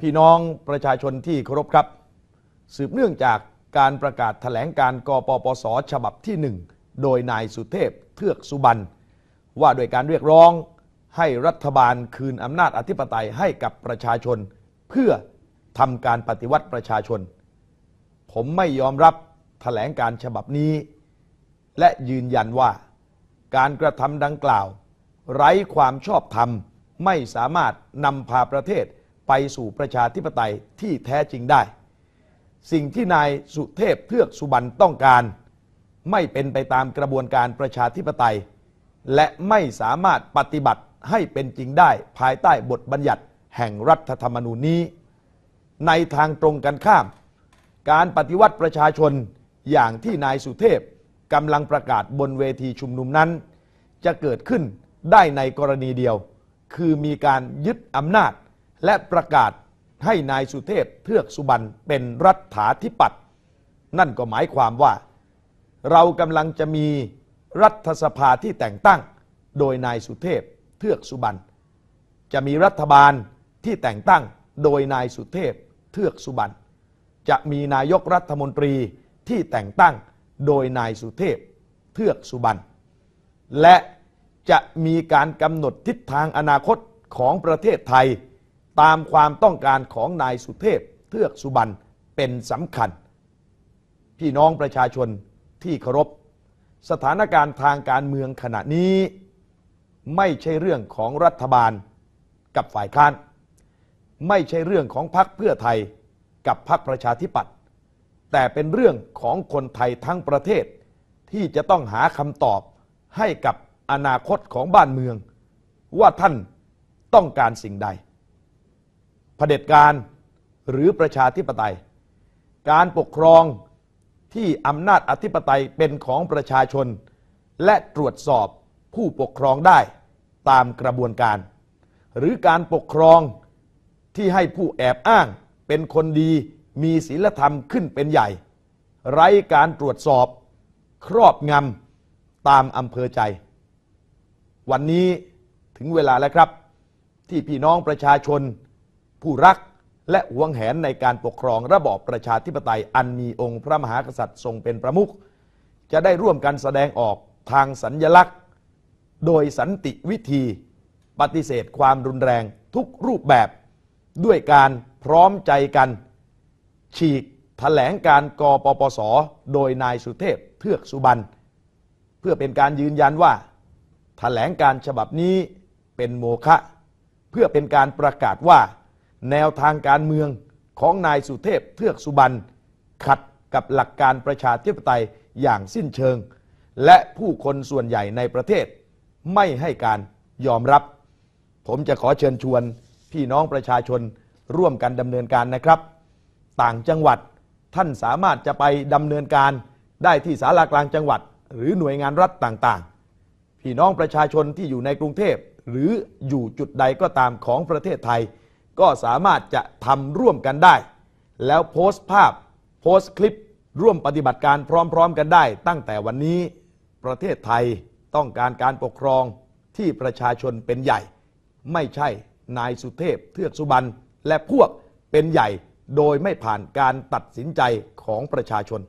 พี่น้องประชาชนที่เคารพครับ สืบเนื่องจากการประกาศถแถลงการกปปสฉบับที่ 1 โดยนายสุเทพ เทือกสุบรรณว่าโดยการเรียกร้องให้รัฐบาลคืนอำนาจอธิปไตยให้กับประชาชน เพื่อทำการปฏิวัติประชาชน ผมไม่ยอมรับถแถลงการฉบับนี้ และยืนยันว่าการกระทำดังกล่าว ไร้ความชอบธรรมไม่สามารถนำพาประเทศไปสู่ประชาธิปไตยที่แท้จริงได้ สิ่งที่นายสุเทพเทือกสุบรรณต้องการ ไม่เป็นไปตามกระบวนการประชาธิปไตย และไม่สามารถปฏิบัติให้เป็นจริงได้ภายใต้บทบัญญัติแห่งรัฐธรรมนูญนี้ ในทางตรงกันข้าม การปฏิวัติประชาชนอย่างที่นายสุเทพกำลังประกาศบนเวทีชุมนุมนั้น จะเกิดขึ้นได้ในกรณีเดียว คือมีการยึดอำนาจและประกาศให้นายสุเทพเทือกสุบรรณเป็นรัฐาธิปัตย์ นั่นก็หมายความว่า เรากำลังจะมีรัฐสภาที่แต่งตั้งโดยนายสุเทพเทือกสุบรรณจะมีรัฐบาลที่แต่งตั้งโดยนายสุเทพเทือกสุบรรณจะมีนายกรัฐมนตรีที่แต่งตั้งโดยนายสุเทพเทือกสุบรรณและจะมีการกำหนดทิศทางอนาคตของประเทศไทยตามความต้องการของนายสุเทพเทือกสุบรรณเป็นสำคัญ พี่น้องประชาชนที่เคารพ สถานการณ์ทางการเมืองขณะนี้ ไม่ใช่เรื่องของรัฐบาลกับฝ่ายค้านไม่ใช่เรื่องของพรรคเพื่อไทยกับพรรคประชาธิปัตย์แต่เป็นเรื่องของคนไทยทั้งประเทศที่จะต้องหาคำตอบให้กับอนาคตของบ้านเมือง ว่าท่านต้องการสิ่งใดเผด็จการหรือประชาธิปไตย การปกครองที่อำนาจอธิปไตยเป็นของประชาชน และตรวจสอบผู้ปกครองได้ตามกระบวนการ หรือการปกครองที่ให้ผู้แอบอ้างเป็นคนดีมีศีลธรรมขึ้นเป็นใหญ่ ไร้การตรวจสอบครอบงำ ตามอำเภอใจ วันนี้ถึงเวลาแล้วครับที่พี่น้องประชาชนผู้รักและหวงแหนในการปกครองระบอบประชาธิปไตยอันมีองค์พระมหากษัตริย์ทรงเป็นประมุข จะได้ร่วมกันแสดงออกทางสัญญลักษณ์ โดยสันติวิธีปฏิเสธความรุนแรงทุกรูปแบบด้วยการพร้อมใจกัน ฉีกถแถลงการกปปส โดยนายสุเทพเทือกสุบรรณเพื่อเป็นการยืนยันว่าถแถลงการฉบับนี้เป็นโมฆะเพื่อเป็นการประกาศว่าแนวทางการเมืองของนายสุเทพเทือกสุบรรณขัดกับหลักการประชาธิปไตยอย่างสิ้นเชิง และผู้คนส่วนใหญ่ในประเทศ ไม่ให้การยอมรับ ผมจะขอเชิญชวน พี่น้องประชาชนร่วมกันดำเนินการนะครับ ต่างจังหวัดท่านสามารถจะไปดำเนินการได้ที่สาลากลางจังหวัด หรือหน่วยงานรัฐต่างๆพี่น้องประชาชนที่อยู่ในกรุงเทพหรืออยู่จุดใดก็ตามของประเทศไทยก็สามารถจะทำร่วมกันได้ แล้วโพสต์ภาพ โพสต์คลิป ร่วมปฏิบัติการพร้อมๆกันได้ ตั้งแต่วันนี้ ประเทศไทยต้องการการปกครองที่ประชาชนเป็นใหญ่ ไม่ใช่นายสุเทพ เทือกสุบรรณและพวกเป็นใหญ่ โดยไม่ผ่านการตัดสินใจของประชาชน